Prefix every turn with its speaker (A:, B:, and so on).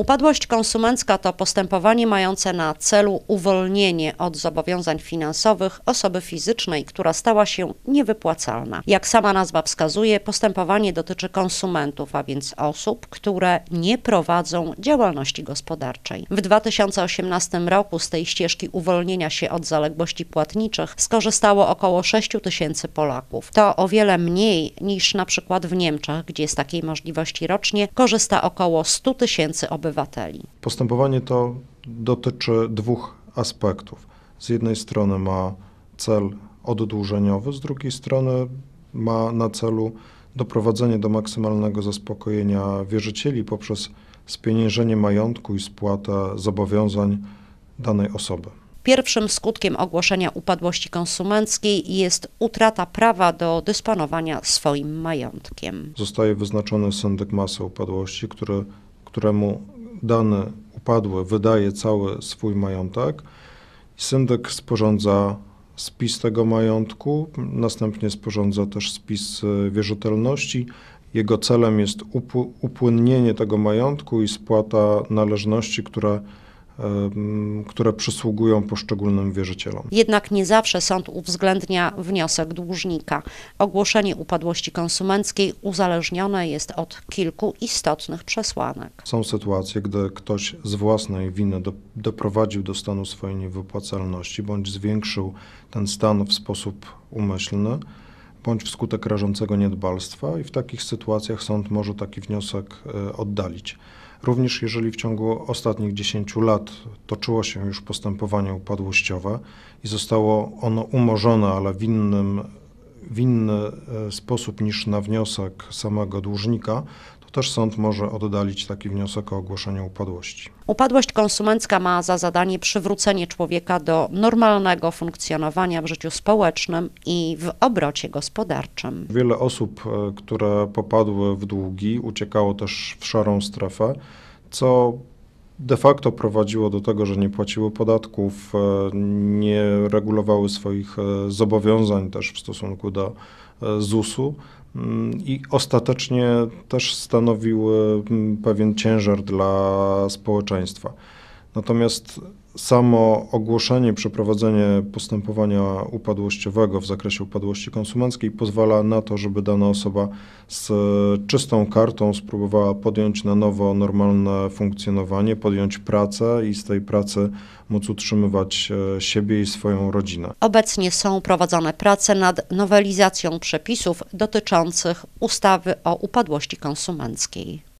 A: Upadłość konsumencka to postępowanie mające na celu uwolnienie od zobowiązań finansowych osoby fizycznej, która stała się niewypłacalna. Jak sama nazwa wskazuje, postępowanie dotyczy konsumentów, a więc osób, które nie prowadzą działalności gospodarczej. W 2018 roku z tej ścieżki uwolnienia się od zaległości płatniczych skorzystało około 6 tysięcy Polaków. To o wiele mniej niż na przykład w Niemczech, gdzie z takiej możliwości rocznie korzysta około 100 tysięcy obywateli obywateli.
B: Postępowanie to dotyczy dwóch aspektów. Z jednej strony ma cel oddłużeniowy, z drugiej strony ma na celu doprowadzenie do maksymalnego zaspokojenia wierzycieli poprzez spieniężenie majątku i spłatę zobowiązań danej osoby.
A: Pierwszym skutkiem ogłoszenia upadłości konsumenckiej jest utrata prawa do dysponowania swoim majątkiem.
B: Zostaje wyznaczony syndyk masy upadłości, który, któremu dany upadły wydaje cały swój majątek, syndyk sporządza spis tego majątku, następnie sporządza też spis e, wierzytelności. Jego celem jest upłynnienie tego majątku i spłata należności, które które przysługują poszczególnym wierzycielom.
A: Jednak nie zawsze sąd uwzględnia wniosek dłużnika. Ogłoszenie upadłości konsumenckiej uzależnione jest od kilku istotnych przesłanek.
B: Są sytuacje, gdy ktoś z własnej winy do, doprowadził do stanu swojej niewypłacalności bądź zwiększył ten stan w sposób umyślny bądź wskutek rażącego niedbalstwa i w takich sytuacjach sąd może taki wniosek e, oddalić. Również jeżeli w ciągu ostatnich 10 lat toczyło się już postępowanie upadłościowe i zostało ono umorzone, ale w innym w inny e, sposób niż na wniosek samego dłużnika, to też sąd może oddalić taki wniosek o ogłoszenie upadłości.
A: Upadłość konsumencka ma za zadanie przywrócenie człowieka do normalnego funkcjonowania w życiu społecznym i w obrocie gospodarczym.
B: Wiele osób, e, które popadły w długi, uciekało też w szarą strefę, co de facto prowadziło do tego, że nie płaciły podatków, e, nie regulowały swoich e, zobowiązań też w stosunku do e, ZUS-u mm, i ostatecznie też stanowiły mm, pewien ciężar dla społeczeństwa. Natomiast samo ogłoszenie, przeprowadzenie postępowania upadłościowego w zakresie upadłości konsumenckiej pozwala na to, żeby dana osoba z e, czystą kartą spróbowała podjąć na nowo normalne funkcjonowanie, podjąć pracę i z tej pracy móc utrzymywać e, siebie i swoją rodzinę.
A: Obecnie są prowadzone prace nad nowelizacją przepisów dotyczących ustawy o upadłości konsumenckiej.